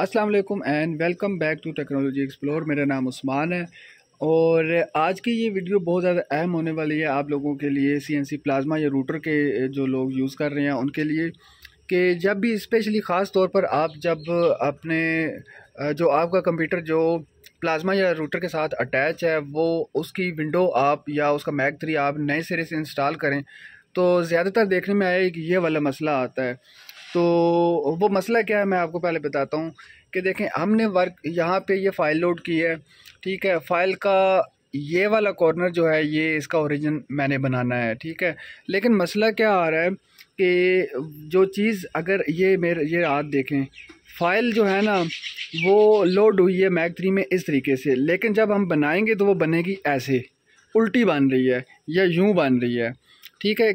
अस्सलाम वालेकुम and welcome back to technology explore मेरा नाम उस्मान है और आज की ये वीडियो बहुत ज़्यादा अहम होने वाली है आप लोगों के लिए सीएनसी प्लाज्मा या रूटर के जो लोग यूज़ कर रहे हैं उनके लिए कि जब भी स्पेशली ख़ास तौर पर आप जब अपने जो आपका कंप्यूटर जो प्लाज्मा या रूटर के साथ अटैच है वो उसकी विंडो आप या उसका मैक थ्री आप नए सिरे से इंस्टॉल करें तो ज़्यादातर देखने में आया कि ये वाला मसला आता है तो वो मसला क्या है मैं आपको पहले बताता हूँ कि देखें हमने वर्क यहाँ पे ये फ़ाइल लोड की है ठीक है फ़ाइल का ये वाला कॉर्नर जो है ये इसका ओरिजिन मैंने बनाना है ठीक है लेकिन मसला क्या आ रहा है कि जो चीज़ अगर ये मेरे ये रात देखें फ़ाइल जो है ना वो लोड हुई है मैक थ्री में इस तरीके से लेकिन जब हम बनाएंगे तो वो बनेगी ऐसे उल्टी बन रही है या यूँ बन रही है ठीक है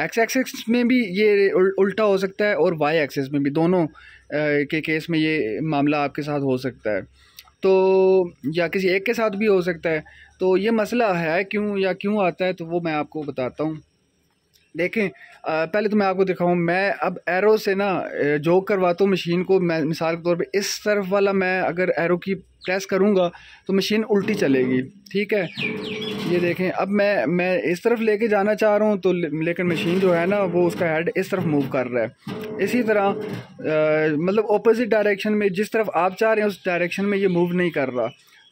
एक्स एक्सिस में भी ये उल्टा हो सकता है और वाई एक्सिस में भी दोनों के केस में ये मामला आपके साथ हो सकता है तो या किसी एक के साथ भी हो सकता है तो ये मसला है क्यों या क्यों आता है तो वो मैं आपको बताता हूँ देखें पहले तो मैं आपको दिखाऊँ मैं अब एरो से ना जोक करवाता हूँ मशीन को मैं मिसाल के तौर पे इस तरफ वाला मैं अगर एरो की प्रेस करूँगा तो मशीन उल्टी चलेगी ठीक है ये देखें अब मैं मैं इस तरफ लेके जाना चाह रहा हूँ तो लेकिन मशीन जो है ना वो उसका हेड इस तरफ मूव कर रहा है इसी तरह आ, मतलब ऑपोजिट डायरेक्शन में जिस तरफ आप चाह रहे हैं उस डायरेक्शन में ये मूव नहीं कर रहा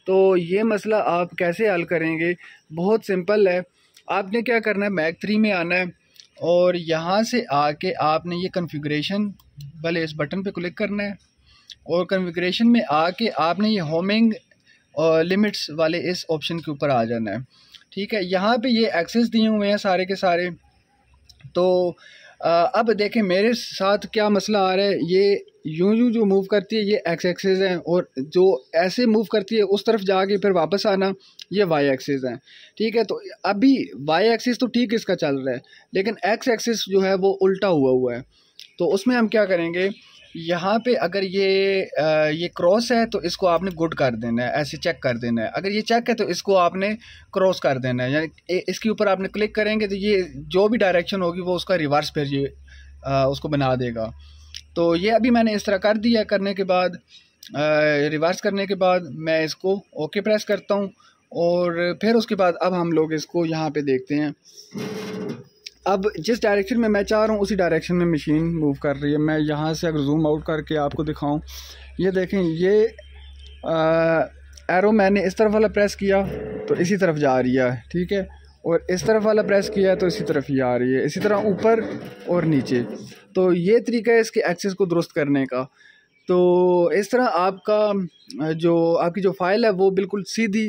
तो ये मसला आप कैसे हल करेंगे बहुत सिंपल है आपने क्या करना है मैक थ्री में आना है और यहाँ से आके आपने ये कन्फिग्रेशन भले इस बटन पर क्लिक करना है और कन्फिग्रेशन में आके आपने ये होमिंग लिमिट्स वाले इस ऑप्शन के ऊपर आ जाना है ठीक है यहाँ पे ये एक्सेस दिए हुए हैं सारे के सारे तो आ, अब देखें मेरे साथ क्या मसला आ रहा है ये यूं यूं जो मूव करती है ये एक्स एक्सेस हैं और जो ऐसे मूव करती है उस तरफ जाके फिर वापस आना ये वाई एक्सेस हैं ठीक है तो अभी वाई एक्सेस तो ठीक इसका चल रहा है लेकिन एक्स एक्सेस जो है वो उल्टा हुआ हुआ है तो उसमें हम क्या करेंगे यहाँ पे अगर ये आ, ये क्रॉस है तो इसको आपने गुड कर देना है ऐसे चेक कर देना है अगर ये चेक है तो इसको आपने क्रॉस कर देना है यानी इसके ऊपर आपने क्लिक करेंगे तो ये जो भी डायरेक्शन होगी वो उसका रिवर्स फिर ये आ, उसको बना देगा तो ये अभी मैंने इस तरह कर दिया करने के बाद रिवर्स करने के बाद मैं इसको ओके प्रेस करता हूँ और फिर उसके बाद अब हम लोग इसको यहाँ पर देखते हैं अब जिस डायरेक्शन में मैं चाह रहा हूँ उसी डायरेक्शन में मशीन मूव कर रही है मैं यहाँ से अगर जूम आउट करके आपको दिखाऊँ ये देखें ये आ, एरो मैंने इस तरफ वाला प्रेस किया तो इसी तरफ जा रही है ठीक है और इस तरफ वाला प्रेस किया है तो इसी तरफ ही आ रही है इसी तरह ऊपर और नीचे तो ये तरीका है इसके एक्सेस को दुरुस्त करने का तो इस तरह आपका जो आपकी जो फाइल है वो बिल्कुल सीधी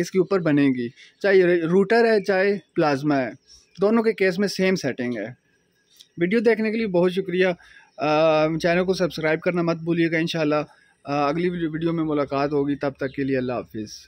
इसके ऊपर बनेगी चाहे रूटर है चाहे प्लाज्मा है दोनों के केस में सेम सेटिंग है वीडियो देखने के लिए बहुत शुक्रिया चैनल को सब्सक्राइब करना मत भूलिएगा इन अगली वीडियो में मुलाकात होगी तब तक के लिए अल्लाह हाफिज़